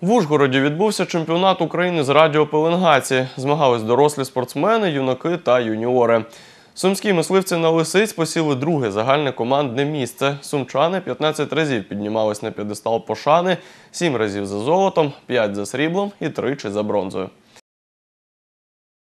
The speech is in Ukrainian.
В Ужгороді відбувся чемпіонат України з радіопеленгації. Змагались дорослі спортсмени, юнаки та юніори. Сумські мисливці на лисиць посіли друге загальне командне місце. Сумчани 15 разів піднімались на п'єдестал пошани, 7 разів за золотом, 5 за сріблом і тричі за бронзою.